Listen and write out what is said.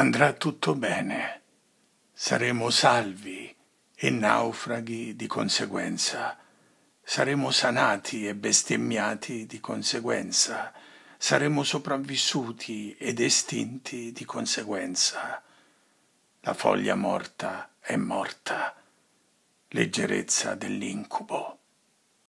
andrà tutto bene, saremo salvi e naufraghi di conseguenza, saremo sanati e bestemmiati di conseguenza, saremo sopravvissuti ed estinti di conseguenza. La foglia morta è morta, leggerezza dell'incubo.